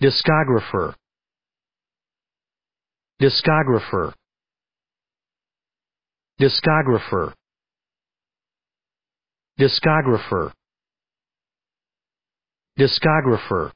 discographer discographer discographer discographer discographer